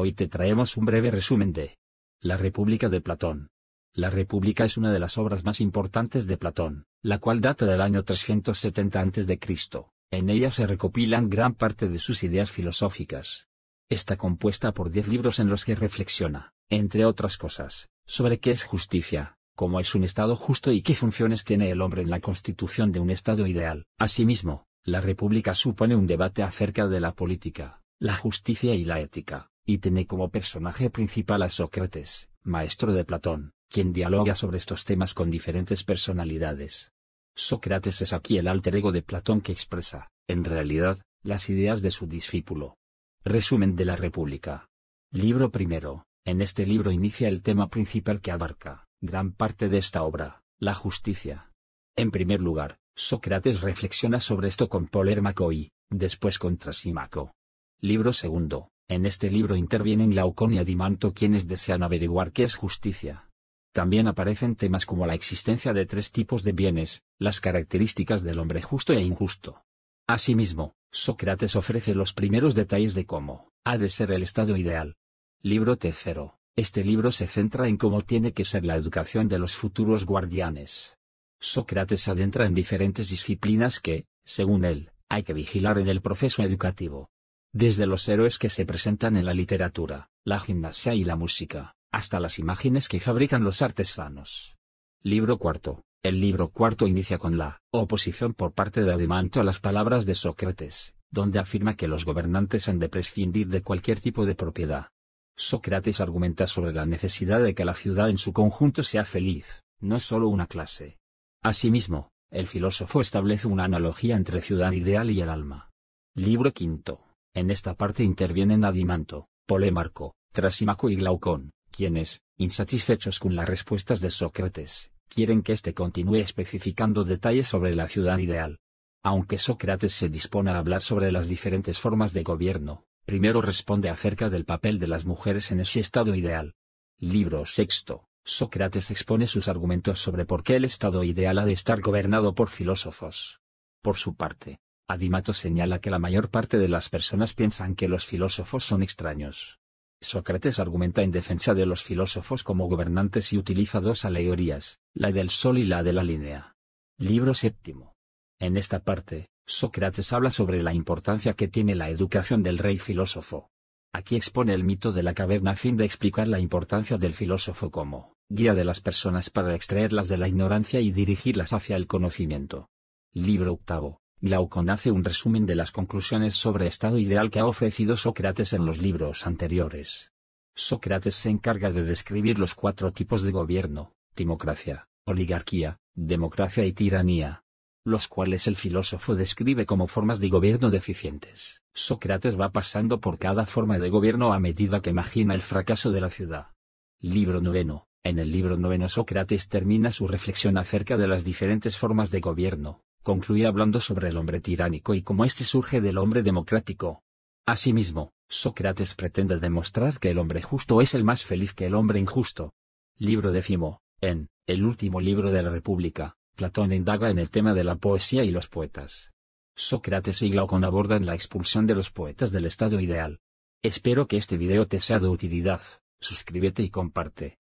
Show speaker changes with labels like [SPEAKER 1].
[SPEAKER 1] Hoy te traemos un breve resumen de La República de Platón. La República es una de las obras más importantes de Platón, la cual data del año 370 a.C. En ella se recopilan gran parte de sus ideas filosóficas. Está compuesta por diez libros en los que reflexiona, entre otras cosas, sobre qué es justicia, cómo es un Estado justo y qué funciones tiene el hombre en la constitución de un Estado ideal. Asimismo, la República supone un debate acerca de la política, la justicia y la ética y tiene como personaje principal a Sócrates, maestro de Platón, quien dialoga sobre estos temas con diferentes personalidades. Sócrates es aquí el alter ego de Platón que expresa, en realidad, las ideas de su discípulo. Resumen de la República. Libro primero. En este libro inicia el tema principal que abarca, gran parte de esta obra, la justicia. En primer lugar, Sócrates reflexiona sobre esto con Polérmaco y, después con Trasímaco. Libro segundo. En este libro intervienen Laucón y Adimanto quienes desean averiguar qué es justicia. También aparecen temas como la existencia de tres tipos de bienes, las características del hombre justo e injusto. Asimismo, Sócrates ofrece los primeros detalles de cómo ha de ser el estado ideal. Libro tercero. Este libro se centra en cómo tiene que ser la educación de los futuros guardianes. Sócrates adentra en diferentes disciplinas que, según él, hay que vigilar en el proceso educativo. Desde los héroes que se presentan en la literatura, la gimnasia y la música, hasta las imágenes que fabrican los artesanos. Libro cuarto. El libro cuarto inicia con la oposición por parte de Adimanto a las palabras de Sócrates, donde afirma que los gobernantes han de prescindir de cualquier tipo de propiedad. Sócrates argumenta sobre la necesidad de que la ciudad en su conjunto sea feliz, no solo una clase. Asimismo, el filósofo establece una analogía entre ciudad ideal y el alma. Libro quinto. En esta parte intervienen Adimanto, Polemarco, Trasímaco y Glaucón, quienes, insatisfechos con las respuestas de Sócrates, quieren que éste continúe especificando detalles sobre la ciudad ideal. Aunque Sócrates se dispone a hablar sobre las diferentes formas de gobierno, primero responde acerca del papel de las mujeres en ese estado ideal. Libro sexto. Sócrates expone sus argumentos sobre por qué el estado ideal ha de estar gobernado por filósofos. Por su parte, Adimato señala que la mayor parte de las personas piensan que los filósofos son extraños. Sócrates argumenta en defensa de los filósofos como gobernantes y utiliza dos alegorías, la del sol y la de la línea. Libro séptimo. En esta parte, Sócrates habla sobre la importancia que tiene la educación del rey filósofo. Aquí expone el mito de la caverna a fin de explicar la importancia del filósofo como guía de las personas para extraerlas de la ignorancia y dirigirlas hacia el conocimiento. Libro octavo. Glaucon hace un resumen de las conclusiones sobre estado ideal que ha ofrecido Sócrates en los libros anteriores. Sócrates se encarga de describir los cuatro tipos de gobierno, timocracia, oligarquía, democracia y tiranía, los cuales el filósofo describe como formas de gobierno deficientes. Sócrates va pasando por cada forma de gobierno a medida que imagina el fracaso de la ciudad. Libro noveno. En el libro noveno Sócrates termina su reflexión acerca de las diferentes formas de gobierno, concluye hablando sobre el hombre tiránico y cómo éste surge del hombre democrático. Asimismo, Sócrates pretende demostrar que el hombre justo es el más feliz que el hombre injusto. Libro décimo, en el último libro de la República, Platón indaga en el tema de la poesía y los poetas. Sócrates y Glaucon abordan la expulsión de los poetas del estado ideal. Espero que este video te sea de utilidad, suscríbete y comparte.